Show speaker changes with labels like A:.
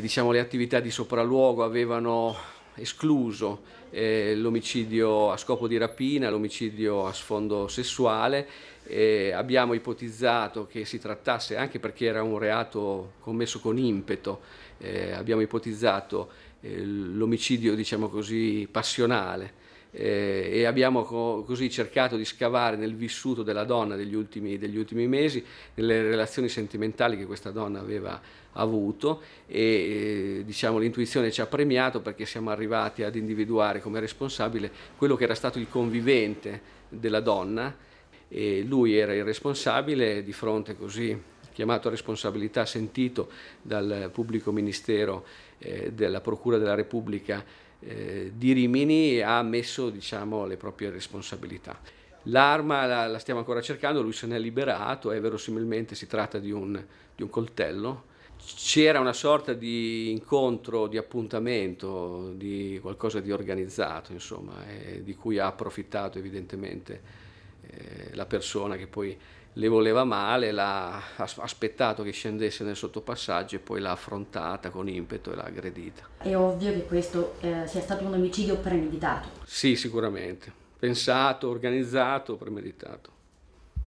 A: diciamo, le attività di sopralluogo avevano escluso eh, l'omicidio a scopo di rapina, l'omicidio a sfondo sessuale. Eh, abbiamo ipotizzato che si trattasse, anche perché era un reato commesso con impeto, eh, abbiamo ipotizzato eh, l'omicidio diciamo così passionale eh, e abbiamo co- così cercato di scavare nel vissuto della donna degli ultimi, degli ultimi, mesi, nelle relazioni sentimentali che questa donna aveva avuto e eh, diciamo, l'intuizione ci ha premiato perché siamo arrivati ad individuare come responsabile quello che era stato il convivente della donna e lui era il responsabile di fronte così chiamato a responsabilità, sentito dal pubblico ministero eh, della Procura della Repubblica eh, di Rimini, ha ammesso diciamo, le proprie responsabilità. L'arma la, la, stiamo ancora cercando, lui se ne è liberato e verosimilmente si tratta di un, di un coltello. C'era una sorta di incontro, di appuntamento, di qualcosa di organizzato, insomma, eh, di cui ha approfittato evidentemente eh, la persona che poi le voleva male, l'ha aspettato che scendesse nel sottopassaggio e poi l'ha affrontata con impeto e l'ha aggredita.
B: È ovvio che questo eh, sia stato un omicidio premeditato.
A: Sì, sicuramente. Pensato, organizzato, premeditato.